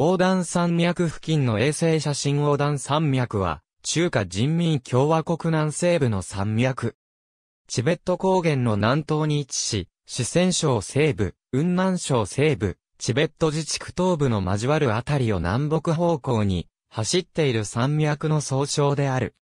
横断山脈付近の衛星写真横断山脈は、中華人民共和国南西部の山脈。チベット高原の南東に位置し、四川省西部、雲南省西部、チベット自治区東部の交わるあたりを南北方向に、走っている山脈の総称である。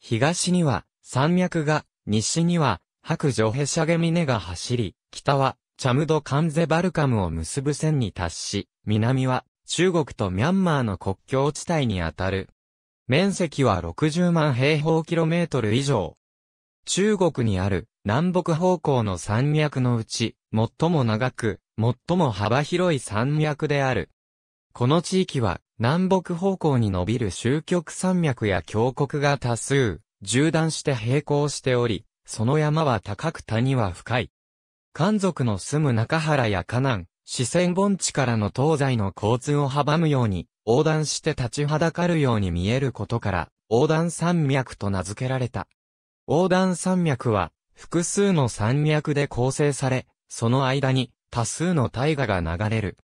東には、山脈が、西には、白女ヘシャゲ峰が走り、北は、チャムドカンゼバルカムを結ぶ線に達し、南は、中国とミャンマーの国境地帯にあたる。面積は60万平方キロメートル以上。中国にある南北方向の山脈のうち、最も長く、最も幅広い山脈である。この地域は南北方向に伸びる終極山脈や峡谷が多数、縦断して並行しており、その山は高く谷は深い。漢族の住む中原や河南、四川盆地からの東西の交通を阻むように、横断して立ちはだかるように見えることから、横断山脈と名付けられた。横断山脈は、複数の山脈で構成され、その間に多数の大河が流れる。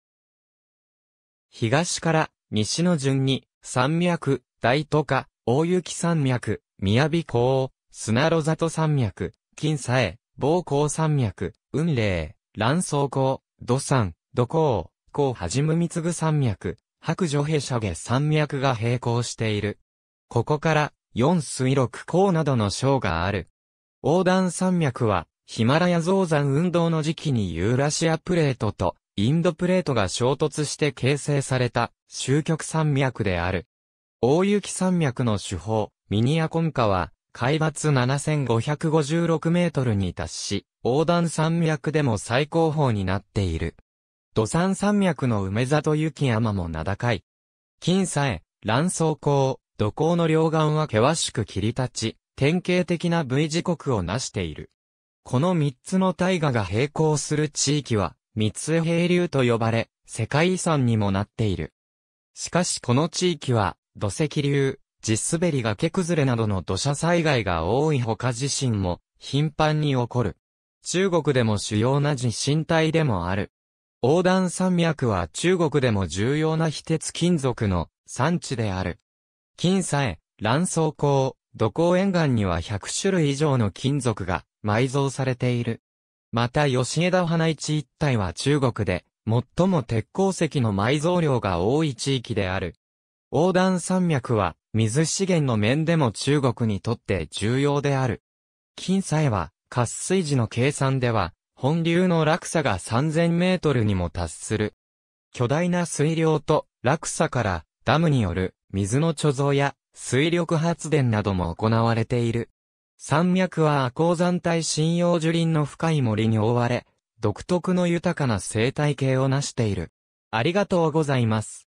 東から西の順に、山脈、大都下、大雪山脈、宮尾港、砂路里山脈、金佐江、暴行山脈、雲霊、乱草港、土山、土港、港はじむみつぐ山脈、白女兵舎下山脈が並行している。ここから、四水六港などの章がある。横断山脈は、ヒマラヤ造山運動の時期にユーラシアプレートとインドプレートが衝突して形成された終局山脈である。大雪山脈の主法、ミニアコンカは海抜7556メートルに達し、横断山脈でも最高峰になっている。土山山脈の梅里雪山も名高い。金さえ、乱巣行、土行の両岸は険しく切り立ち、典型的な V 時刻を成している。この三つの大河が並行する地域は、三つ平流と呼ばれ、世界遺産にもなっている。しかしこの地域は、土石流、地滑り崖崩れなどの土砂災害が多いほか地震も頻繁に起こる。中国でも主要な地震帯でもある。横断山脈は中国でも重要な非鉄金属の産地である。金さえ、卵巣鉱、土鉱沿岸には100種類以上の金属が埋蔵されている。また吉枝花市一帯は中国で最も鉄鉱石の埋蔵量が多い地域である。横断山脈は水資源の面でも中国にとって重要である。金さえは滑水時の計算では、本流の落差が3000メートルにも達する。巨大な水量と落差からダムによる水の貯蔵や水力発電なども行われている。山脈は亜高山帯針葉樹林の深い森に覆われ、独特の豊かな生態系を成している。ありがとうございます。